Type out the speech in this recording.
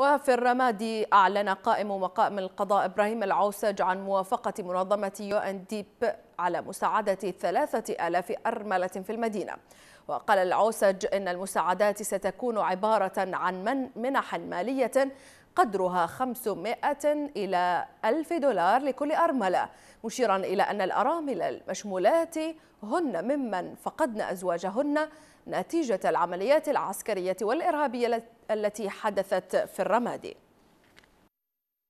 وفي الرمادي أعلن قائم مقام القضاء إبراهيم العوسج عن موافقة منظمة يو أن ديب على مساعدة ثلاثة آلاف أرملة في المدينة وقال العوسج إن المساعدات ستكون عبارة عن من منح مالية قدرها 500 إلى 1000 دولار لكل أرملة مشيرا إلى أن الأرامل المشمولات هن ممن فقدن أزواجهن نتيجة العمليات العسكرية والإرهابية التي حدثت في الرمادي